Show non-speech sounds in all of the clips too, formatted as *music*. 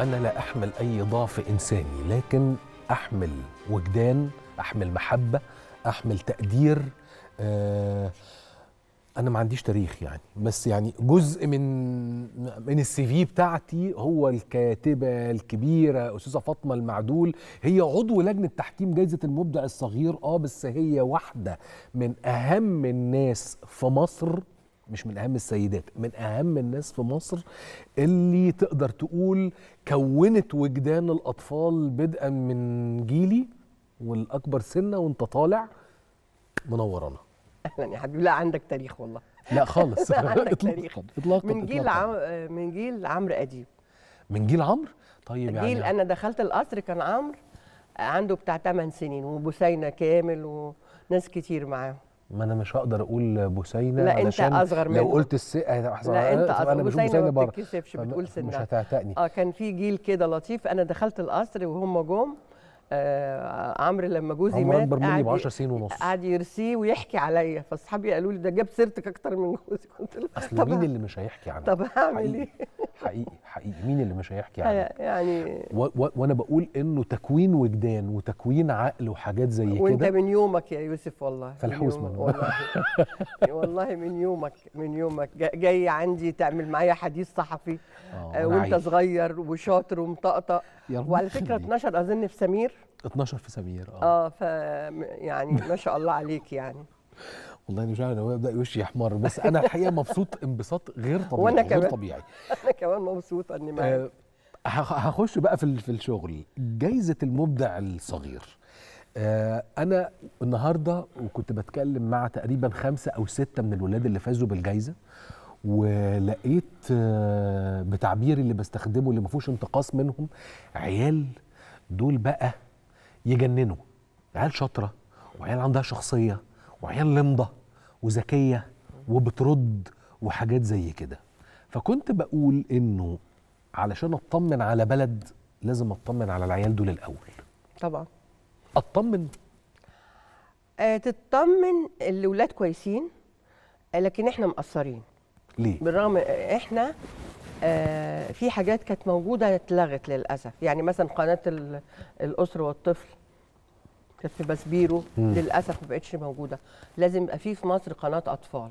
أنا لا أحمل أي ضعف إنساني لكن أحمل وجدان أحمل محبة أحمل تقدير آه، أنا ما عنديش تاريخ يعني بس يعني جزء من من السي في بتاعتي هو الكاتبة الكبيرة أستاذة فاطمة المعدول هي عضو لجنة تحكيم جائزة المبدع الصغير أه بس هي واحدة من أهم الناس في مصر مش من اهم السيدات من اهم الناس في مصر اللي تقدر تقول كونت وجدان الاطفال بدءا من جيلي والاكبر سنه وانت طالع منورانا اهلا يا حبيبي لا عندك تاريخ والله لا خالص *laughs* عندك تاريخ اطلاقا من جيل عم... من جيل عمرو اديب من جيل عمرو طيب جيل يعني جيل انا دخلت القصر كان عمرو عنده بتاع 8 سنين وبسينه كامل وناس كتير معاهم ما انا مش هقدر اقول بوسينه لا انت اصغر منه لو قلت السقه آه، هحصل لا انت اصغر انا بشوف بوسينه بره ما بتتكسفش بتقول سنها مش هتعتقني اه كان في جيل كده لطيف انا دخلت القصر وهم جم آه عمرو لما جوزي مات اكبر مني ب 10 سنين ونص قعد يرسيه ويحكي عليا فاصحابي قالوا لي ده جاب سيرتك اكتر من جوزي كنت اصل طب مين اللي مش هيحكي عنك؟ طب هعمل ايه حقيقي حقيقي مين اللي مش هيحكي عنك؟ يعني وانا بقول انه تكوين وجدان وتكوين عقل وحاجات زي كده وانت من يومك يا يوسف والله فالحوس من والله *laughs* والله من يومك من يومك جاي عندي تعمل معايا حديث صحفي آه, آه، وانت صغير وشاطر ومطقطق وعلى فكره 12 اظن في سمير 12 في سمير اه اه ف يعني *laughs* ما شاء الله عليك يعني والله انا مش عارف هو يبدا وشي يحمر بس انا الحقيقه مبسوط انبساط غير طبيعي وانا كمان غير طبيعي *laughs* انا كمان مبسوط اني معاك آه هخش بقى في في الشغل جايزه المبدع الصغير آه، انا النهارده وكنت بتكلم مع تقريبا خمسه او سته من الولاد اللي فازوا بالجايزه ولقيت آه، بتعبيري اللي بستخدمه اللي ما فيهوش انتقاص منهم عيال دول بقى يجننوا عيال شاطره وعيال عندها شخصيه وعيال لمضه وذكيه وبترد وحاجات زي كده فكنت بقول انه علشان اطمن على بلد لازم اطمن على العيال دول الاول طبعا اطمن أه تطمن الاولاد كويسين لكن احنا مقصرين ليه؟ بالرغم احنا آه في حاجات كانت موجوده اتلغت للاسف يعني مثلا قناه الاسر والطفل كانت في باسبيرو للاسف ما بقتش موجوده لازم يبقى في في مصر قناه اطفال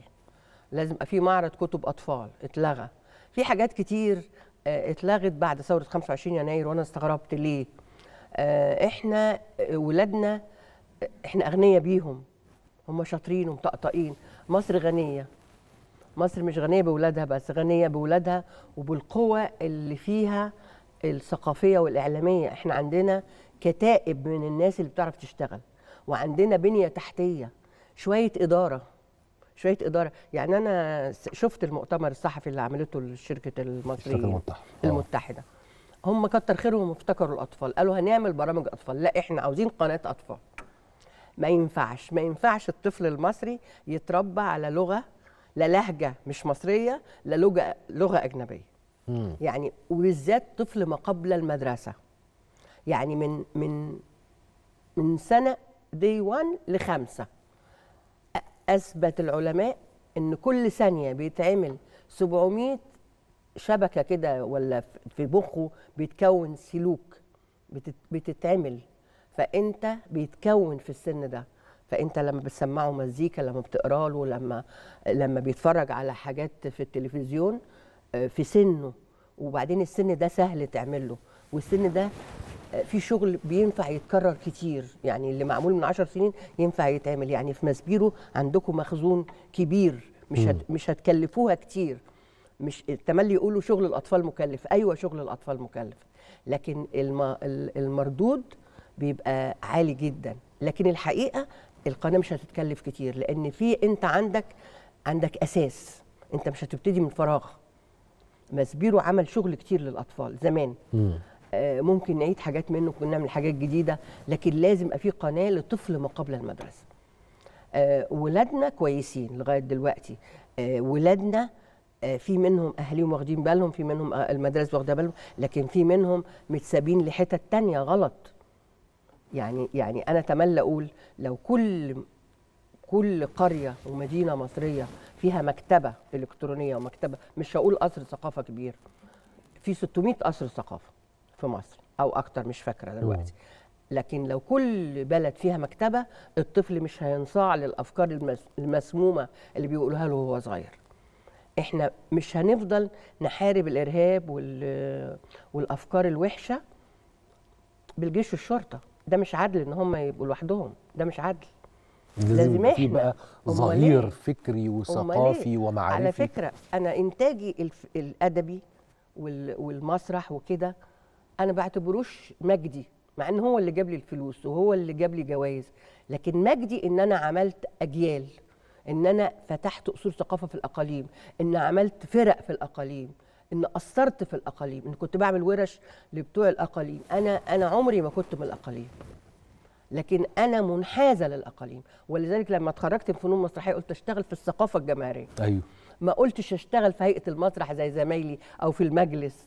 لازم يبقى في معرض كتب اطفال اتلغى في حاجات كتير آه اتلغت بعد ثوره 25 يناير وانا استغربت ليه آه احنا آه، ولادنا آه، احنا اغنياء بيهم هم شاطرين ومطقطقين مصر غنيه مصر مش غنيه بولادها بس غنيه بولادها وبالقوه اللي فيها الثقافيه والاعلاميه احنا عندنا كتائب من الناس اللي بتعرف تشتغل وعندنا بنيه تحتيه شويه اداره شويه اداره يعني انا شفت المؤتمر الصحفي اللي عملته الشركه المصريه المتحده, آه. المتحدة. هم كتر خيرهم افتكروا الاطفال قالوا هنعمل برامج اطفال لا احنا عاوزين قناه اطفال ما ينفعش ما ينفعش الطفل المصري يتربى على لغه لا لهجه مش مصريه لا لغه لغه اجنبيه مم. يعني وبالذات طفل ما قبل المدرسه يعني من من من سنه دي 1 لخمسه اثبت العلماء ان كل ثانيه بيتعمل 700 شبكه كده ولا في مخه بيتكون سلوك بتتعمل فانت بيتكون في السن ده فانت لما بتسمعه مزيكا لما بتقرا له لما لما بيتفرج على حاجات في التلفزيون آه، في سنه وبعدين السن ده سهل تعمل له والسن ده آه، في شغل بينفع يتكرر كتير يعني اللي معمول من عشر سنين ينفع يتعمل يعني في مسبيرو عندكم مخزون كبير مش هت مش هتكلفوها كتير مش التملي يقولوا شغل الاطفال مكلف ايوه شغل الاطفال مكلف لكن الم... المردود بيبقى عالي جدا لكن الحقيقه القناه مش هتتكلف كتير لان في انت عندك عندك اساس انت مش هتبتدي من فراغ ماسبيرو عمل شغل كتير للاطفال زمان آه ممكن نعيد حاجات منه كنا نعمل حاجات جديده لكن لازم يبقى في قناه للطفل ما قبل المدرسه آه ولادنا كويسين لغايه دلوقتي آه ولادنا آه، في منهم اهاليهم واخدين بالهم في منهم آه، المدرسه واخده بالهم لكن في منهم متسابين لحتت تانية غلط يعني يعني انا اتمنى اقول لو كل كل قريه ومدينه مصريه فيها مكتبه الكترونيه ومكتبه مش هقول قصر ثقافه كبير في 600 قصر ثقافه في مصر او اكتر مش فاكره دلوقتي لكن لو كل بلد فيها مكتبه الطفل مش هينصاع للافكار المسمومه اللي بيقولوها له وهو صغير احنا مش هنفضل نحارب الارهاب والافكار الوحشه بالجيش والشرطه ده مش عدل ان هم يبقوا لوحدهم ده مش عدل لازم في بقى ظهير إيه؟ فكري وثقافي إيه؟ ومعرفي على فكره انا انتاجي الف... الادبي وال... والمسرح وكده انا بعتبروش مجدي مع ان هو اللي جاب لي الفلوس وهو اللي جاب لي جوائز لكن مجدي ان انا عملت اجيال ان انا فتحت اصول ثقافه في الاقاليم ان عملت فرق في الاقاليم ان اثرت في الاقاليم ان كنت بعمل ورش لبتوع الاقاليم انا انا عمري ما كنت من الاقاليم لكن انا منحازه للاقاليم ولذلك لما اتخرجت من فنون مسرحيه قلت اشتغل في الثقافه الجماهيريه ايوه ما قلتش اشتغل في هيئه المسرح زي زمايلي او في المجلس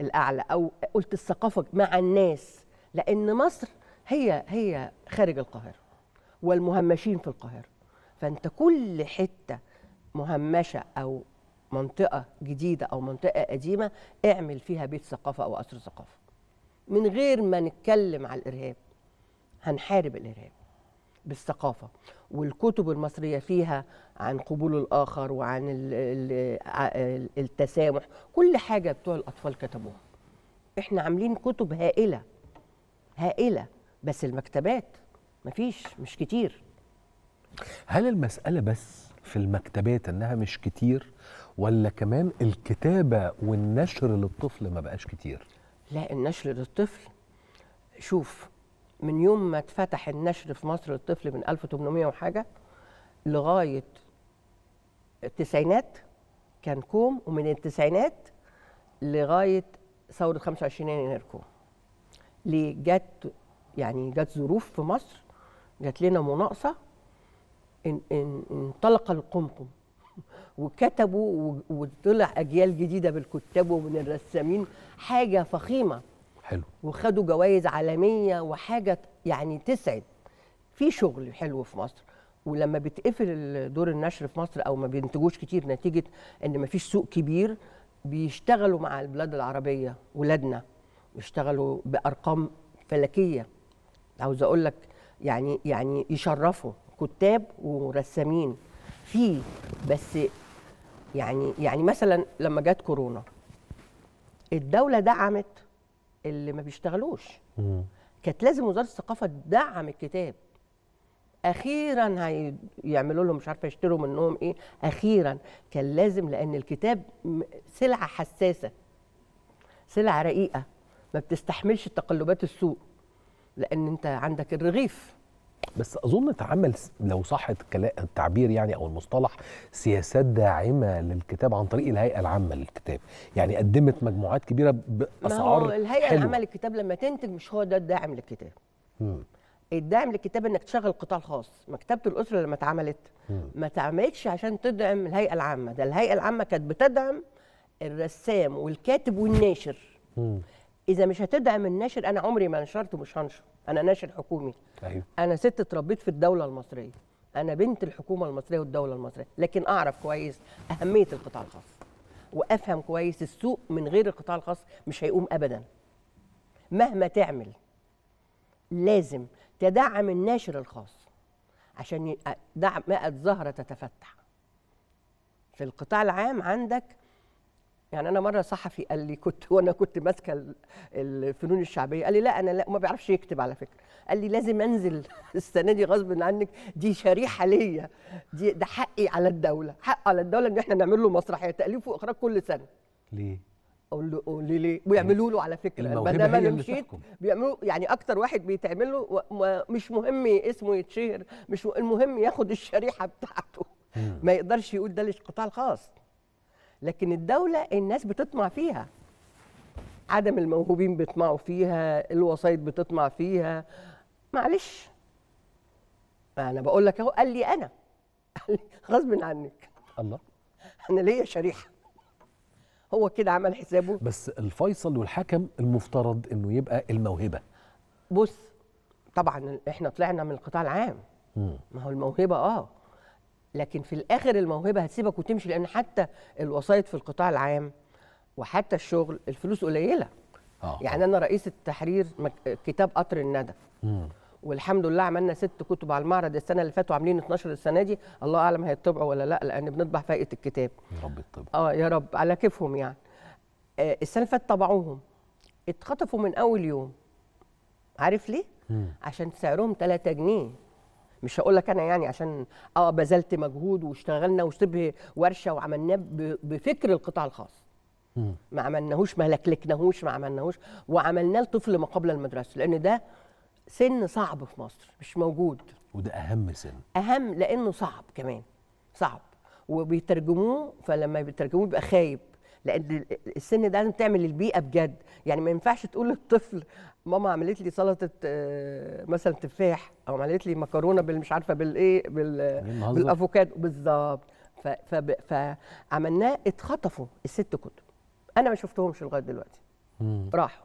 الاعلى او قلت الثقافه مع الناس لان مصر هي هي خارج القاهره والمهمشين في القاهره فانت كل حته مهمشه او منطقه جديده او منطقه قديمه اعمل فيها بيت ثقافه او قصر ثقافه من غير ما نتكلم على الارهاب هنحارب الارهاب بالثقافه والكتب المصريه فيها عن قبول الاخر وعن التسامح كل حاجه بتوع الاطفال كتبوها احنا عاملين كتب هائله هائله بس المكتبات مفيش مش كتير هل المساله بس في المكتبات انها مش كتير ولا كمان الكتابه والنشر للطفل ما بقاش كتير لا النشر للطفل شوف من يوم ما اتفتح النشر في مصر للطفل من 1800 وحاجه لغايه التسعينات كان كوم ومن التسعينات لغايه ثوره 25 يناير يعني كوم ليه جت يعني جت ظروف في مصر جات لنا مناقصه انطلق القمقم وكتبوا وطلع اجيال جديده بالكتاب ومن الرسامين حاجه فخيمه حلو وخدوا جوائز عالميه وحاجه يعني تسعد في شغل حلو في مصر ولما بتقفل دور النشر في مصر او ما بينتجوش كتير نتيجه ان ما فيش سوق كبير بيشتغلوا مع البلاد العربيه ولادنا ويشتغلوا بارقام فلكيه عاوز اقول لك يعني يعني يشرفوا كتاب ورسامين في بس يعني يعني مثلا لما جت كورونا الدوله دعمت اللي ما بيشتغلوش كانت لازم وزاره الثقافه تدعم الكتاب اخيرا هيعملوا لهم مش عارفه يشتروا منهم ايه اخيرا كان لازم لان الكتاب سلعه حساسه سلعه رقيقه ما بتستحملش تقلبات السوق لان انت عندك الرغيف بس اظن اتعمل لو صح التعبير يعني او المصطلح سياسات داعمه للكتاب عن طريق الهيئه العامه للكتاب يعني قدمت مجموعات كبيره باسعار ما هو الهيئه حلوة. العامه للكتاب لما تنتج مش هو ده الداعم للكتاب امم الداعم للكتاب انك تشغل قطاع خاص مكتبه الاسره لما اتعملت ما اتعملتش عشان تدعم الهيئه العامه ده الهيئه العامه كانت بتدعم الرسام والكاتب والناشر امم اذا مش هتدعم الناشر انا عمري ما نشرته مش هنشر انا ناشئ حكومي أيوه. انا ست اتربيت في الدوله المصريه انا بنت الحكومه المصريه والدوله المصريه لكن اعرف كويس اهميه القطاع الخاص وافهم كويس السوق من غير القطاع الخاص مش هيقوم ابدا مهما تعمل لازم تدعم الناشر الخاص عشان دعم مئة زهرة تتفتح في القطاع العام عندك يعني انا مره صحفي قال لي كنت *laughs* وانا كنت ماسكه الفنون الشعبيه قال لي لا انا لا ما بيعرفش يكتب على فكره قال لي لازم انزل *laughs* السنه دي غصب عنك دي شريحه ليا دي ده حقي على الدوله حق على الدوله ان احنا نعمل له مسرحيه تاليف واخراج كل سنه ليه اقول له قول لي ليه ويعملوا له على فكره ما دام انا مشيت بيعملوا يعني اكتر واحد بيتعمل له مش مهم اسمه يتشهر مش المهم ياخد الشريحه بتاعته ما يقدرش يقول ده للقطاع الخاص لكن الدوله الناس بتطمع فيها عدم الموهوبين بيطمعوا فيها الوسايط بتطمع فيها معلش انا بقول لك اهو قال لي انا *laughs* قال لي غصب عنك الله انا ليا شريحه هو كده عمل حسابه بس الفيصل والحكم المفترض انه يبقى الموهبه بص طبعا احنا طلعنا من القطاع العام ما هو الموهبه اه لكن في الاخر الموهبه هتسيبك وتمشي لان حتى الوسايط في القطاع العام وحتى الشغل الفلوس قليله آه. يعني انا رئيس التحرير كتاب قطر الندى والحمد لله عملنا ست كتب على المعرض السنه اللي فاتت وعاملين 12 السنه دي الله اعلم هيطبعوا ولا لا لان بنطبع فائقه الكتاب يا رب يطبع اه يا رب على كيفهم يعني آه السنه اللي فاتت طبعوهم اتخطفوا من اول يوم عارف ليه مم. عشان سعرهم 3 جنيه مش هقول لك انا يعني عشان اه بذلت مجهود واشتغلنا وشبه ورشه وعملناه بفكر القطاع الخاص ما عملناهوش ما لكلكناهوش ما عملناهوش وعملناه لطفل ما قبل المدرسه لان ده سن صعب في مصر مش موجود وده اهم سن اهم لانه صعب كمان صعب وبيترجموه فلما بيترجموه بيبقى خايب لان السن ده لازم تعمل البيئه بجد يعني ما ينفعش تقول للطفل ماما عملت لي سلطه آه، مثلا تفاح او عملت لي مكرونه بالمش عارفه بالايه بالافوكادو بالظبط فعملناه اتخطفوا الست كتب انا ما شفتهمش لغايه دلوقتي راحوا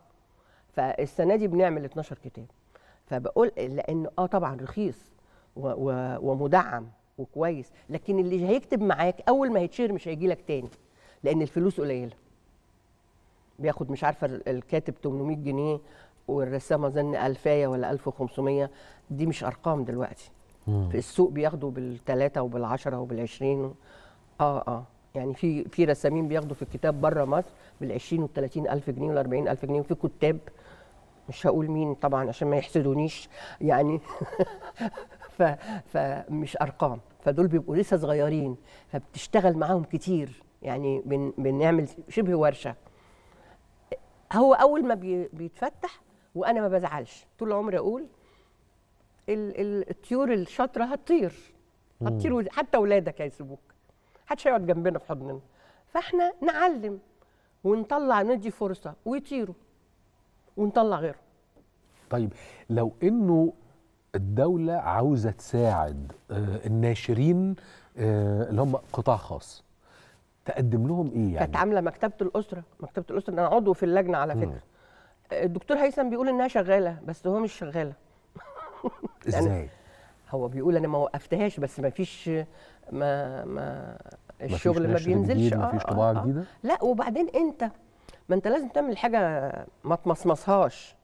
فالسنه دي بنعمل 12 كتاب فبقول لان اه طبعا رخيص و و ومدعم وكويس لكن اللي هيكتب معاك اول ما هيتشهر مش هيجي لك تاني لان الفلوس قليله بياخد مش عارفه الكاتب 800 جنيه والرسامه ظن 2000 ولا 1500 دي مش ارقام دلوقتي في السوق بياخدوا بالثلاثه وبالعشره وبال20 اه اه يعني في في رسامين بياخدوا في الكتاب بره مصر بال20 وال30 الف جنيه وال40 الف جنيه وفي كتاب مش هقول مين طبعا عشان ما يحسدونيش يعني *laughs* ف فمش ارقام فدول بيبقوا لسه صغيرين فبتشتغل معاهم كتير يعني بن بنعمل شبه ورشه هو اول ما بيتفتح وانا ما بزعلش طول عمري اقول الطيور الشاطره هتطير هتطير حتى اولادك هيسيبوك محدش هيقعد جنبنا في حضننا فاحنا نعلم ونطلع ندي فرصه ويطيروا ونطلع غيره طيب لو انه الدوله عاوزه تساعد آه، الناشرين آه، اللي هم قطاع خاص تقدم لهم ايه يعني كانت عامله مكتبه الاسره مكتبه الاسره انا عضو في اللجنه على فكره مم. الدكتور هيثم بيقول انها شغاله بس هو مش شغاله *laughs* ازاي يعني هو بيقول انا ما وقفتهاش بس ما فيش ما ما الشغل ما, بينزلش بينزلش ما فيش آه، طباعه آه،, آه جديده لا وبعدين انت ما انت لازم تعمل حاجه ما تمصمصهاش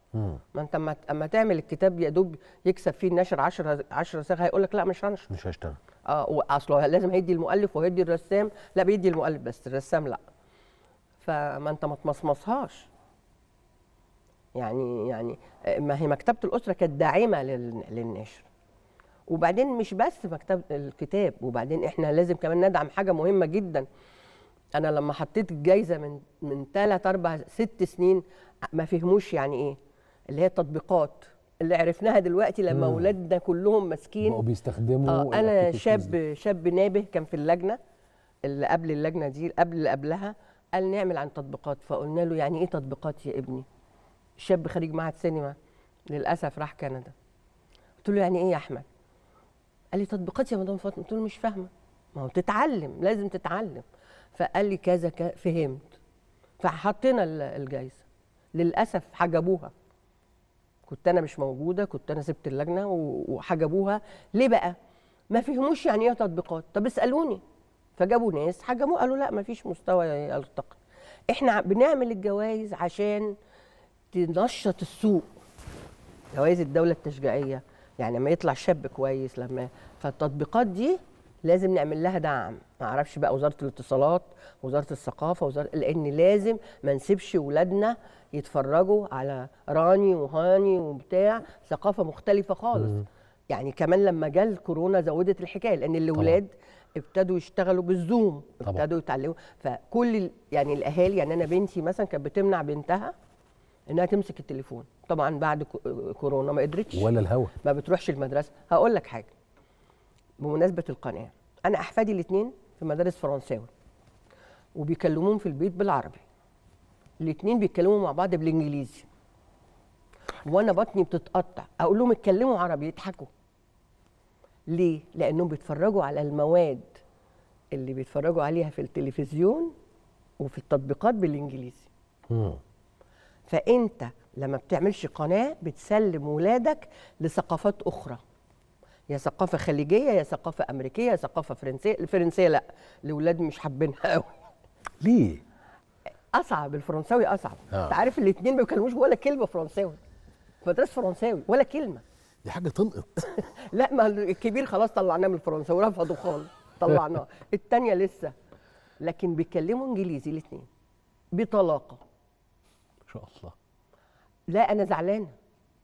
ما انت اما تعمل الكتاب يا دوب يكسب فيه النشر 10 10 صاغ هيقول لك لا مش هنشر مش هشتغل اه اصله لازم هيدي المؤلف وهيدي الرسام لا بيدي المؤلف بس الرسام لا فما انت ما تمصمصهاش يعني يعني ما هي مكتبه الاسره كانت داعمه للنشر وبعدين مش بس مكتبه الكتاب وبعدين احنا لازم كمان ندعم حاجه مهمه جدا انا لما حطيت الجايزه من من 3 4 6 سنين ما فهموش يعني ايه اللي هي التطبيقات اللي عرفناها دلوقتي لما اولادنا كلهم ماسكين بقوا بيستخدموا آه انا شاب شاب نابه كان في اللجنه اللي قبل اللجنه دي قبل اللي قبلها قال نعمل عن تطبيقات فقلنا له يعني ايه تطبيقات يا ابني شاب خريج معهد سينما للاسف راح كندا قلت له يعني ايه يا احمد قال لي تطبيقات يا مدام فاطمه قلت له مش فاهمه ما هو تتعلم لازم تتعلم فقال لي كذا فهمت فحطينا الجايزه للاسف حجبوها كنت انا مش موجوده كنت انا سبت اللجنه وحجبوها ليه بقى ما فهموش يعني ايه تطبيقات طب اسالوني فجابوا ناس حجموا قالوا لا ما فيش مستوى يلتقي احنا بنعمل الجوائز عشان تنشط السوق جوائز الدوله التشجيعيه يعني لما يطلع شاب كويس لما فالتطبيقات دي لازم نعمل لها دعم ما اعرفش بقى وزاره الاتصالات وزاره الثقافه وزاره لان لازم ما نسيبش ولادنا يتفرجوا على راني وهاني وبتاع ثقافه مختلفه خالص مم. يعني كمان لما جه الكورونا زودت الحكايه لان الاولاد ابتدوا يشتغلوا بالزوم ابتدوا يتعلموا فكل يعني الاهالي يعني انا بنتي مثلا كانت بتمنع بنتها انها تمسك التليفون طبعا بعد كورونا ما قدرتش ولا الهوا ما بتروحش المدرسه هقول لك حاجه بمناسبه القناه انا احفادي الاثنين في مدارس فرنساوي وبيكلموهم في البيت بالعربي الاثنين بيتكلموا مع بعض بالانجليزي وانا بطني بتتقطع اقول لهم اتكلموا عربي يضحكوا ليه لانهم بيتفرجوا على المواد اللي بيتفرجوا عليها في التلفزيون وفي التطبيقات بالانجليزي فانت لما بتعملش قناه بتسلم ولادك لثقافات اخرى يا ثقافه خليجيه يا ثقافه امريكيه يا ثقافه فرنسيه الفرنسيه لا الاولاد مش حابينها قوي *laughs* ليه اصعب الفرنساوي اصعب آه. انت عارف الاتنين ما بيتكلموش ولا كلمه فرنساوي مدرسه فرنساوي ولا كلمه دي حاجه تلقط *laughs* لا ما الكبير خلاص طلعناه من الفرنساوي رفضوا خالص طلعناه التانية لسه لكن بيتكلموا انجليزي الاتنين بطلاقه ما شاء الله لا انا زعلانه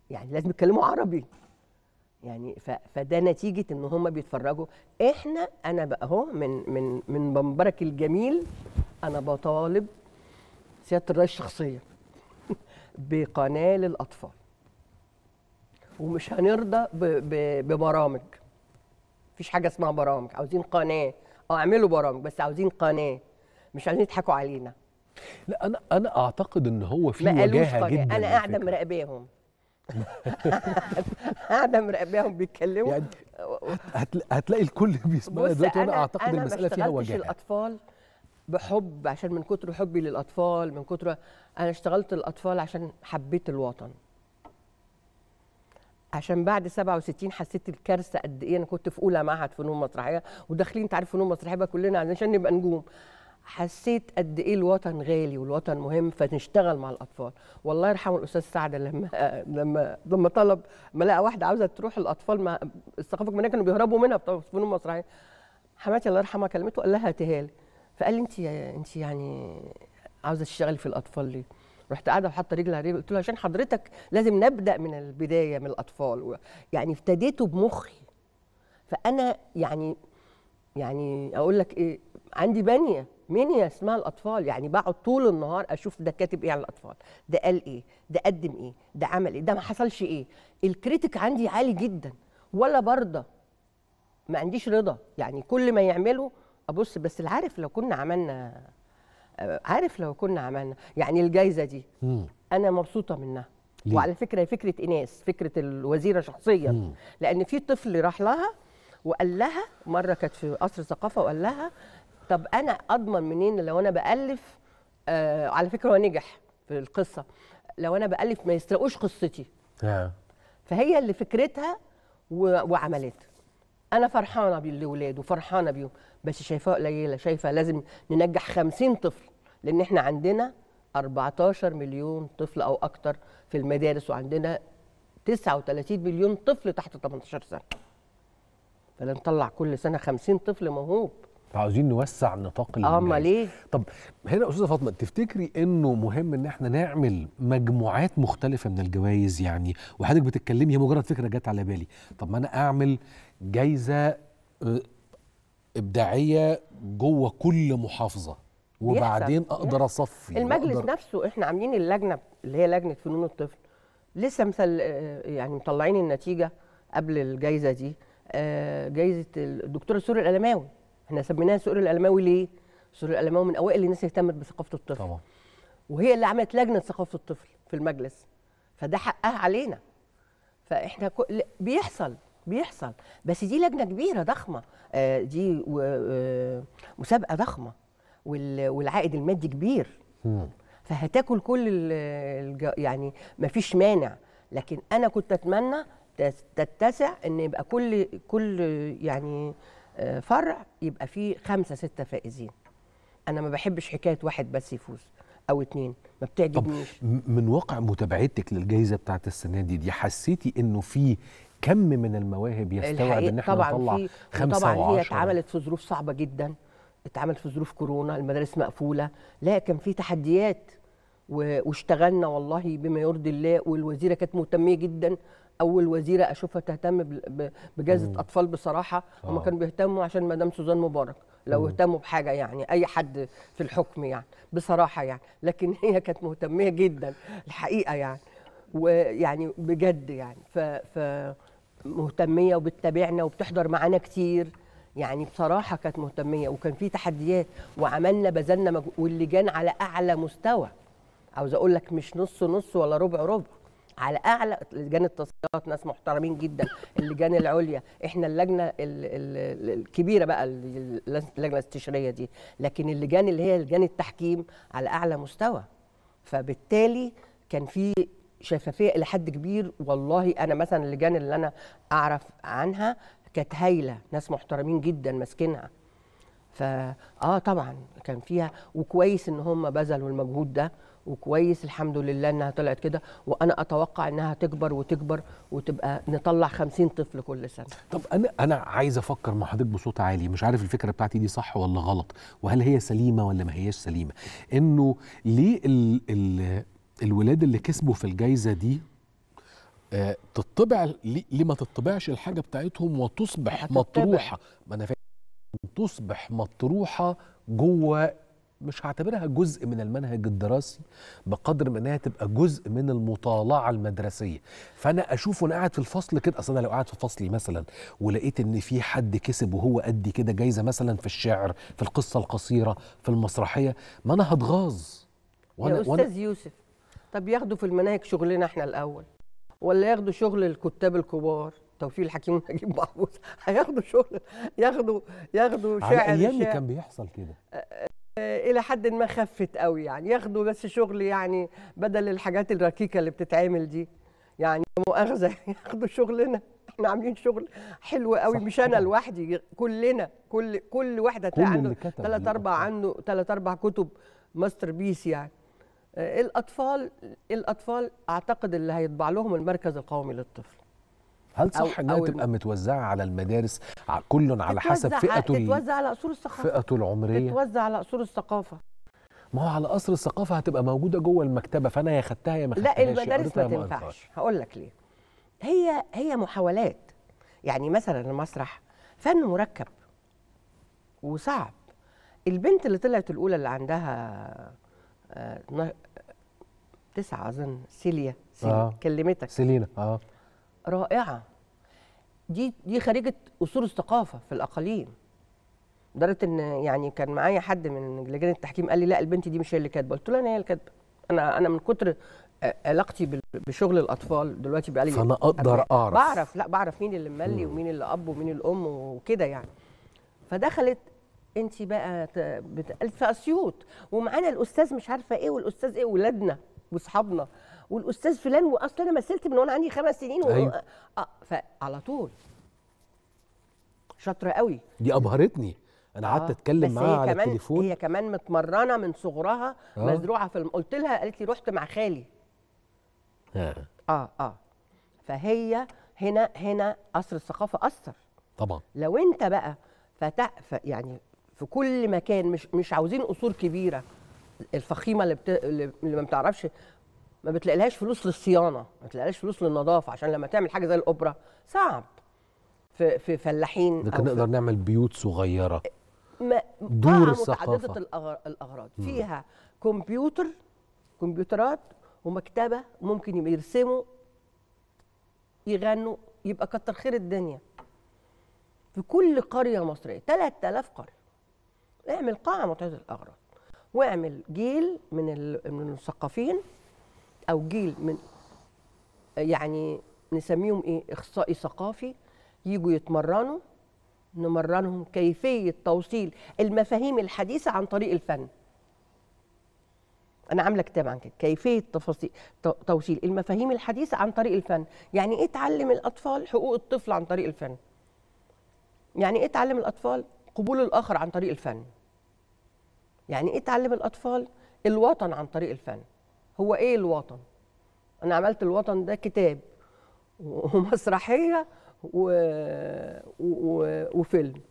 يعني لازم يتكلموا عربي يعني فده نتيجه ان هم بيتفرجوا احنا انا بقى اهو من من من منبرك الجميل انا بطالب سياده الرئيس شخصيا *laughs* بقناه للاطفال ومش هنرضى ببرامج مفيش حاجه اسمها برامج عاوزين قناه اه اعملوا برامج بس عاوزين قناه مش عايزين يضحكوا علينا لا انا انا اعتقد ان هو في وجاهه جدا انا قاعده مراقباهم *laughs* قاعده مراقباهم بيتكلموا يعني هتلاقي الكل بيسمعنا دلوقتي وانا اعتقد المساله فيها وجاهه الاطفال بحب عشان من كتر حبي للاطفال من كتر انا اشتغلت الاطفال عشان حبيت الوطن عشان بعد 67 حسيت الكارثه قد ايه انا كنت في اولى معهد فنون مسرحيه وداخلين انت عارف فنون مسرحيه كلنا عشان نبقى نجوم حسيت قد ايه الوطن غالي والوطن مهم فنشتغل مع الاطفال والله يرحمه الاستاذ سعد لما *laughs* لما لما طلب ما لقى واحده عاوزه تروح الاطفال مع الثقافه الجمهوريه كانوا بيهربوا منها في فنون المسرحيه حماتي الله يرحمها كلمته قال لها هاتيها لي فقال لي انت انت يعني عاوزه تشتغلي في الاطفال ليه رحت قاعده وحاطه رجلي على رجلي قلت له عشان حضرتك لازم نبدا من البدايه من الاطفال يعني ابتديته بمخي فانا يعني يعني اقول لك ايه عندي بنيه مين يا اسمها الاطفال يعني بقعد طول النهار اشوف ده كاتب ايه على الاطفال ده قال ايه ده قدم ايه ده عمل ايه ده ما حصلش ايه الكريتيك عندي عالي جدا ولا برضى ما عنديش رضا يعني كل ما يعمله ابص بس العارف لو كنا عملنا عارف لو كنا عملنا يعني الجايزه دي مم. انا مبسوطه منها ليه؟ وعلى فكره هي فكره ايناس فكره الوزيره شخصيا مم. لان في طفل راح لها وقال لها مره كانت في قصر ثقافه وقال لها طب انا اضمن منين لو انا بالف آه على فكره هو نجح في القصه لو انا بالف ما يسرقوش قصتي فهي اللي فكرتها وعملتها انا فرحانه بالولاد وفرحانه بيهم بس شايفاها قليله شايفه لازم ننجح 50 طفل لان احنا عندنا 14 مليون طفل او اكتر في المدارس وعندنا 39 مليون طفل تحت 18 سنه فنطلع كل سنه 50 طفل موهوب عاوزين نوسع نطاق آه، اما ليه طب هنا استاذه فاطمه تفتكري انه مهم ان احنا نعمل مجموعات مختلفه من الجوائز يعني وحضرتك بتتكلمي هي مجرد فكره جت على بالي طب ما انا اعمل جايزه آه، ابداعيه جوه كل محافظه وبعدين يحسن. اقدر اصفي المجلس وأقدر... نفسه احنا عاملين اللجنه اللي هي لجنه فنون الطفل لسه مثل آه، يعني مطلعين النتيجه قبل الجائزه دي جائزه الدكتور سوري الالماوي احنا سميناها سور الالماوي ليه؟ سور الالماوي من اوائل الناس اللي اهتمت بثقافه الطفل طبعا وهي اللي عملت لجنه ثقافه الطفل في المجلس فده حقها علينا فاحنا كل... بيحصل بيحصل بس دي لجنه كبيره ضخمه آه، دي و... آه، مسابقه ضخمه وال... والعائد المادي كبير فهتاكل كل الج... يعني ما فيش مانع لكن انا كنت اتمنى تتسع ان يبقى كل كل يعني فرع يبقى فيه خمسه سته فائزين انا ما بحبش حكايه واحد بس يفوز او اتنين ما بتعجبنيش من واقع متابعتك للجائزه بتاعت السنه دي دي حسيتي انه في كم من المواهب يستوعب ان احنا طبعا نطلع خمسة طبعا هي اتعملت في ظروف صعبه جدا اتعملت في ظروف كورونا المدارس مقفوله لا كان في تحديات واشتغلنا والله بما يرضي الله والوزيره كانت مهتميه جدا اول وزيره اشوفها تهتم بجائزه اطفال بصراحه هم آه. كانوا بيهتموا عشان مدام سوزان مبارك لو اهتموا بحاجه يعني اي حد في الحكم يعني بصراحه يعني لكن هي كانت مهتميه جدا الحقيقه يعني ويعني بجد يعني ف, ف مهتميه وبتتابعنا وبتحضر معانا كتير يعني بصراحه كانت مهتميه وكان في تحديات وعملنا بذلنا واللجان على اعلى مستوى عاوز اقول لك مش نص نص ولا ربع ربع على اعلى لجان التصفيات ناس محترمين جدا اللجان العليا احنا اللجنه الكبيره بقى اللجنه الاستشاريه دي لكن اللجان اللي هي لجان التحكيم على اعلى مستوى فبالتالي كان في شفافيه الى حد كبير والله انا مثلا اللجان اللي انا اعرف عنها كانت هايله ناس محترمين جدا ماسكينها فاه طبعا كان فيها وكويس ان هم بذلوا المجهود ده وكويس الحمد لله انها طلعت كده وانا اتوقع انها تكبر وتكبر وتبقى نطلع 50 طفل كل سنه طب انا انا عايز افكر مع حضرتك بصوت عالي مش عارف الفكره بتاعتي دي صح ولا غلط وهل هي سليمه ولا ما هياش سليمه انه ليه ال ال الولاد اللي كسبوا في الجائزه دي آه، تطبع ليه ما تطبعش الحاجه بتاعتهم وتصبح مطروحه ما انا فاهم تصبح مطروحه جوه مش هعتبرها جزء من المنهج الدراسي بقدر ما انها تبقى جزء من المطالعه المدرسيه فانا اشوف وانا قاعد في الفصل كده اصل انا لو قاعد في فصلي مثلا ولقيت ان في حد كسب وهو قد كده جايزه مثلا في الشعر في القصه القصيره في المسرحيه ما انا هتغاظ وانا يا استاذ وأنا يوسف طب ياخدوا في المناهج شغلنا احنا الاول ولا ياخدوا شغل الكتاب الكبار توفيق الحكيم ونجيب محفوظ *laughs* هياخدوا شغل ياخدوا ياخدوا شعر على ايامي كان بيحصل كده آه، الى حد ما خفت قوي يعني ياخدوا بس شغل يعني بدل الحاجات الركيكه اللي بتتعمل دي يعني مؤاخذه *laughs* ياخدوا شغلنا احنا عاملين شغل حلو قوي مش انا لوحدي كلنا كل كل واحده هتلاقي عنده ثلاث اربع عنده ثلاث اربع كتب ماستر بيس يعني آه، الاطفال الاطفال اعتقد اللي هيطبع لهم المركز القومي للطفل هل صح انها تبقى متوزعه على المدارس كل على حسب فئته تتوزع على قصور الثقافه فئته العمريه تتوزع على قصور الثقافه ما هو على قصر الثقافه هتبقى موجوده جوه المكتبه فانا يا خدتها يا ما خدتهاش لا المدارس ما تنفعش هقول لك ليه هي هي محاولات يعني مثلا المسرح فن مركب وصعب البنت اللي طلعت الاولى اللي عندها آه، تسعة اظن سيليا سيليا آه. كلمتك سيلينا اه رائعه دي دي خارجه اصول الثقافه في الاقاليم لدرجه ان يعني كان معايا حد من لجنه التحكيم قال لي لا البنت دي مش هي اللي كاتبه قلت له انا هي اللي كاتبه انا انا من كتر علاقتي بشغل الاطفال دلوقتي بقى لي فانا اقدر اعرف بعرف لا بعرف مين اللي ملي ومين اللي اب ومين الام وكده يعني فدخلت انت بقى في اسيوط ومعانا الاستاذ مش عارفه ايه والاستاذ ايه ولادنا واصحابنا والاستاذ فلان واصل انا مثلت من وانا عندي خمس سنين و... أيوة. آه فعلى طول شاطره قوي دي ابهرتني انا قعدت آه. اتكلم معاها على كمان التليفون هي كمان متمرنه من صغرها آه. مزروعه في الم... قلت لها قالت لي رحت مع خالي اه اه, آه. فهي هنا هنا قصر الثقافه اثر طبعا لو انت بقى فتح يعني في كل مكان مش مش عاوزين قصور كبيره الفخيمه اللي, بت... اللي ما بتعرفش ما بتلاقيلهاش فلوس للصيانه ما بتلاقيلهاش فلوس للنظافه عشان لما تعمل حاجه زي الاوبرا صعب في في فلاحين لكن نقدر نعمل بيوت صغيره دور الثقافه متعدده الاغراض فيها كمبيوتر كمبيوترات ومكتبه ممكن يرسموا يغنوا يبقى كتر خير الدنيا في كل قريه مصريه 3000 قريه اعمل قاعه متعدده الاغراض واعمل جيل من من المثقفين او جيل من يعني نسميهم ايه اخصائي ثقافي يجوا يتمرنوا نمرنهم كيفيه توصيل المفاهيم الحديثه عن طريق الفن انا عامله كتاب عن كده كيفيه تفاصيل توصيل المفاهيم الحديثه عن طريق الفن يعني ايه تعلم الاطفال حقوق الطفل عن طريق الفن يعني ايه تعلم الاطفال قبول الاخر عن طريق الفن يعني ايه تعلم الاطفال الوطن عن طريق الفن هو ايه الوطن انا عملت الوطن ده كتاب *laughs* ومسرحيه و... و... وفيلم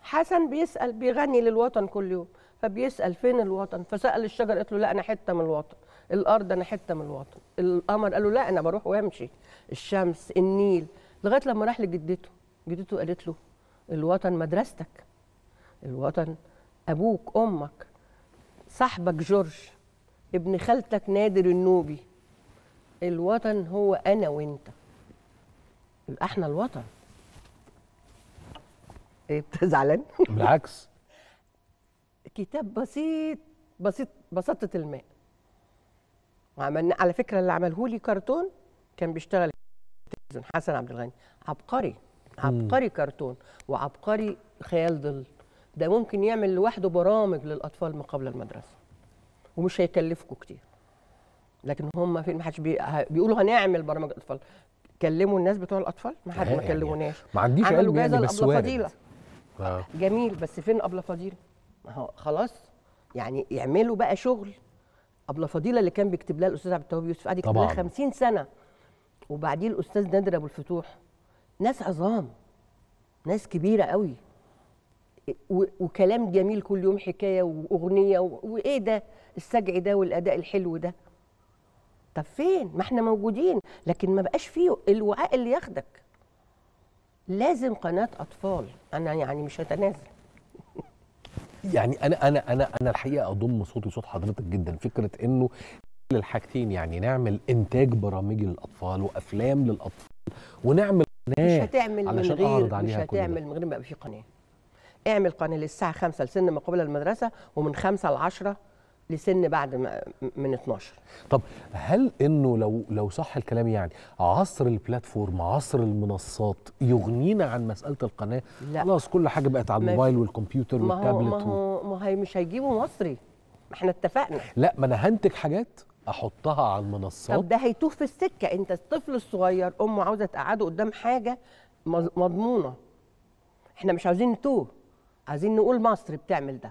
حسن بيسال بيغني للوطن كل يوم فبيسال فين الوطن فسال الشجر قالت له لا انا حته من الوطن الارض انا حته من الوطن القمر قال له لا انا بروح وامشي الشمس النيل لغايه لما راح لجدته جدته قالت له الوطن مدرستك الوطن ابوك امك صاحبك جورج ابن خالتك نادر النوبي الوطن هو انا وانت يبقى احنا الوطن إيه، انت زعلان *laughs* بالعكس كتاب بسيط بسيط بساطه الماء وعملنا على فكره اللي عمله لي كرتون كان بيشتغل حسن عبد الغني عبقري عبقري كرتون وعبقري خيال ظل ده ممكن يعمل لوحده برامج للاطفال ما قبل المدرسه ومش هيكلفكم كتير لكن هم في ما حدش بيقولوا هنعمل برامج اطفال كلموا الناس بتوع الاطفال ما حد ما يعني كلموناش ما عنديش عملوا جايزه يعني لابله فضيله آه. جميل بس فين ابله فضيله ما هو خلاص يعني يعملوا بقى شغل ابله فضيله اللي كان بيكتب لها الاستاذ عبد التواب يوسف قعد يكتب لها 50 سنه وبعديه الاستاذ نادر ابو الفتوح ناس عظام ناس كبيره قوي وكلام جميل كل يوم حكايه واغنيه وايه ده السجع ده والاداء الحلو ده طب فين ما احنا موجودين لكن ما بقاش فيه الوعاء اللي ياخدك لازم قناه اطفال انا يعني مش هتنازل *laughs* يعني انا انا انا انا الحقيقه اضم صوتي صوت حضرتك جدا فكره انه الحاجتين يعني نعمل انتاج برامج للاطفال وافلام للاطفال ونعمل قناه مش هتعمل علشان من غير مش هتعمل من غير ما يبقى في قناه اعمل قناه للساعه 5 لسن ما قبل المدرسه ومن 5 ل 10 لسن بعد ما من 12 طب هل انه لو لو صح الكلام يعني عصر البلاتفورم عصر المنصات يغنينا عن مساله القناه لا. خلاص كل حاجه بقت على الموبايل والكمبيوتر ما والتابلت ما هو ما هي مش هيجيبوا مصري ما احنا اتفقنا لا ما انا هنتج حاجات احطها على المنصات طب ده هيتوه في السكه انت الطفل الصغير امه عاوزه تقعده قدام حاجه مضمونه احنا مش عاوزين نتوه عايزين نقول مصر بتعمل ده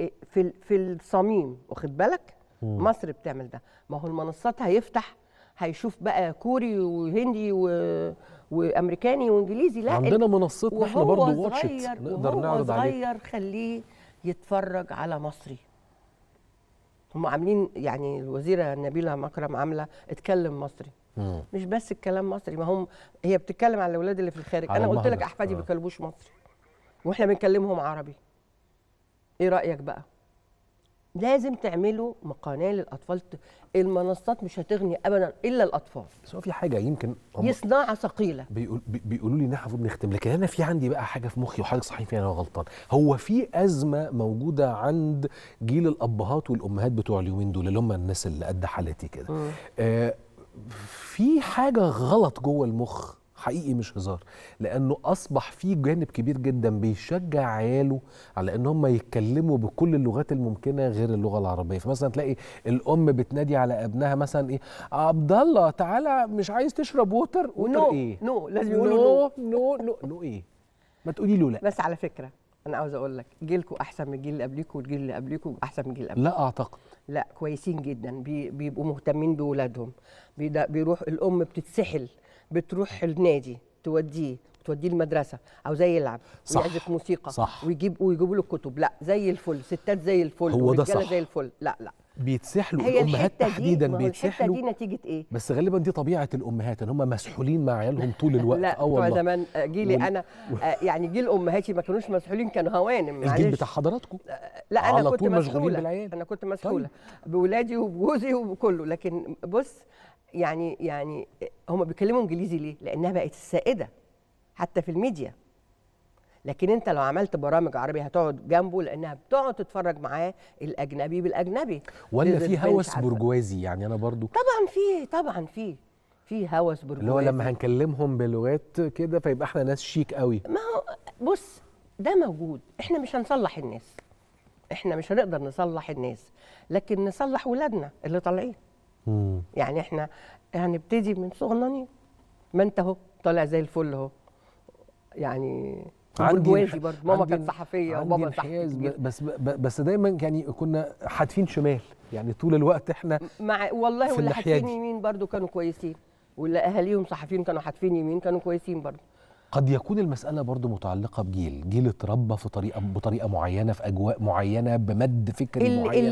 إيه، في في الصميم واخد بالك مصر بتعمل ده ما هو المنصات هيفتح هيشوف بقى كوري وهندي و... وامريكاني وانجليزي لا عندنا منصتنا احنا برضه واتشت نقدر نعرض عليه صغير خليه يتفرج على مصري هم عاملين يعني الوزيره نبيله مكرم عامله اتكلم مصري مم. مش بس الكلام مصري ما هم هي بتتكلم على الاولاد اللي في الخارج انا قلت لك احفادي آه. بيكلموش مصري واحنا بنكلمهم عربي ايه رايك بقى لازم تعملوا مقاناه للاطفال المنصات مش هتغني ابدا الا الاطفال بس هو في حاجه يمكن دي صناعه ثقيله بيقول بيقولوا لي ان احنا المفروض نختم لكن انا في عندي بقى حاجه في مخي وحاجه صحيح فيها انا غلطان هو في ازمه موجوده عند جيل الابهات والامهات بتوع اليومين دول اللي هم الناس اللي قد حالتي كده آه في حاجه غلط جوه المخ حقيقي مش هزار لانه اصبح في جانب كبير جدا بيشجع عياله على ان هم يتكلموا بكل اللغات الممكنه غير اللغه العربيه فمثلا تلاقي الام بتنادي على ابنها مثلا ايه عبد الله تعالى مش عايز تشرب ووتر ووتر no, ايه نو no, لازم يقولوا نو نو نو نو ايه ما تقولي له لا بس على فكره انا عاوز اقول لك جيلكم احسن من الجيل اللي قبليكم والجيل اللي قبليكم احسن من الجيل اللي قبليكم لا اعتقد لا كويسين جدا بي بيبقوا مهتمين باولادهم بيروح الام بتتسحل بتروح النادي توديه توديه المدرسه او زي يلعب ويعزف موسيقى صح ويجيب ويجيبوا له الكتب لا زي الفل ستات زي الفل هو ده صح زي الفل لا لا بيتسحلوا الامهات تحديدا بيتسحلوا الحته دي نتيجه ايه بس غالبا دي طبيعه الامهات ان هم مسحولين مع عيالهم طول *laughs* الوقت لا آه أو والله زمان آه، جيلي انا آه، يعني جيل امهاتي ما كانوش مسحولين كانوا هوانم الجيل بتاع حضراتكم لا انا على كنت طول مسحوله بالعيال. انا كنت طيب. مسحوله طيب. بولادي وبجوزي وبكله لكن بص يعني يعني هم بيتكلموا انجليزي ليه؟ لانها بقت السائده حتى في الميديا لكن انت لو عملت برامج عربي هتقعد جنبه لانها بتقعد تتفرج معاه الاجنبي بالاجنبي ولا في هوس برجوازي يعني انا برضو طبعا في طبعا في في هوس برجوازي اللي هو لما هنكلمهم بلغات كده فيبقى احنا ناس شيك قوي ما هو بص ده موجود احنا مش هنصلح الناس احنا مش هنقدر نصلح الناس لكن نصلح ولادنا اللي طالعين مم. يعني احنا هنبتدي من صغننين ما انت اهو طالع زي الفل اهو يعني عندي برضه ماما كانت صحفيه وبابا انحياز بس بس دايما يعني كنا حادفين شمال يعني طول الوقت احنا مع والله واللي حادفين يمين برضه كانوا كويسين واللي اهاليهم صحفيين كانوا حادفين يمين كانوا كويسين برضه قد يكون المسألة برضو متعلقة بجيل جيل اتربى في طريقة بطريقة معينة في أجواء معينة بمد فكري معين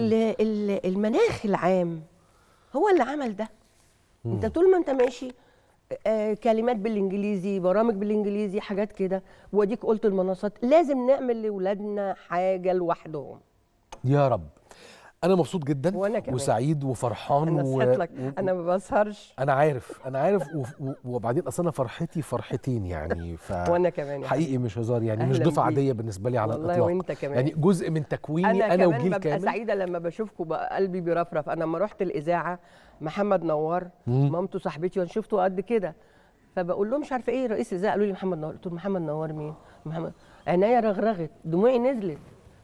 المناخ العام هو اللي عمل ده مم. انت طول ما انت ماشي آه, آه، كلمات بالانجليزي برامج بالانجليزي حاجات كده واديك قلت المنصات لازم نعمل لاولادنا حاجه لوحدهم يا رب انا مبسوط جدا وانا كمان وسعيد وفرحان انا و... لك و... انا ما بسهرش انا عارف انا عارف و... و... وبعدين اصل انا فرحتي فرحتين يعني ف *laughs* وانا كمان حقيقي مش هزار يعني مش دفعه عاديه بالنسبه لي على الاطلاق وانت كمان يعني جزء من تكويني انا, أنا وجيل كامل انا ببقى سعيده لما بشوفكم بقى قلبي بيرفرف انا لما رحت الاذاعه محمد نوار مامته صاحبتي وانا شفته قد كده فبقول لهم مش عارفه ايه رئيس الاذاعه قالوا لي محمد نوار قلت محمد نوار مين محمد عينيا رغرغت دموعي نزلت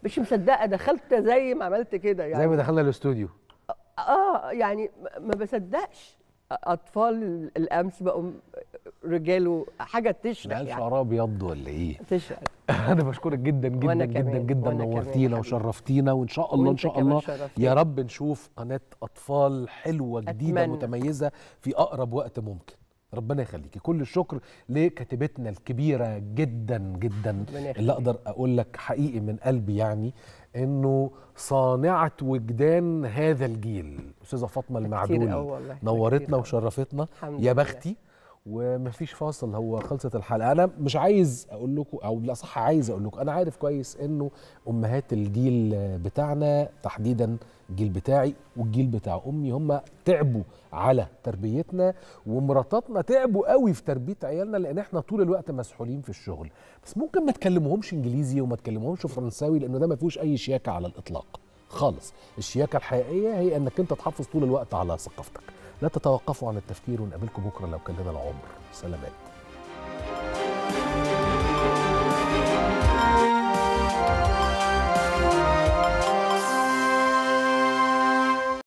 مش مصدقه دخلت زي ما عملت كده يعني زي ما دخلنا الاستوديو اه, آه، يعني ما بصدقش اطفال الامس بقوا رجال حاجه تشرق يعني شعراء ابيض ولا ايه؟ تشرق *laughs* انا بشكرك جدا جدا وأنا جدا كمان. جدا نورتينا وشرفتينا وان شاء الله ان شاء الله يا رب نشوف قناه اطفال حلوه جديده أتمنى. متميزه في اقرب وقت ممكن ربنا يخليكي كل الشكر لكاتبتنا الكبيره جدا جدا اللي اقدر اقول لك حقيقي من قلبي يعني انه صانعه وجدان هذا الجيل استاذه فاطمه المعدوني نورتنا وشرفتنا يا بختي ومفيش فاصل هو خلصت الحلقه انا مش عايز اقول لكم او لا صح عايز اقول لكم انا عارف كويس انه امهات الجيل بتاعنا تحديدا الجيل بتاعي والجيل بتاع امي هم تعبوا على تربيتنا ومراتاتنا تعبوا قوي في تربيه عيالنا لان احنا طول الوقت مسحولين في الشغل بس ممكن ما تكلمهمش انجليزي وما تكلمهمش فرنساوي لانه ده ما فيهوش اي شياكه على الاطلاق خالص الشياكه الحقيقيه هي انك انت تحافظ طول الوقت على ثقافتك لا تتوقفوا عن التفكير ونقابلكم بكره لو كان لنا العمر سلامات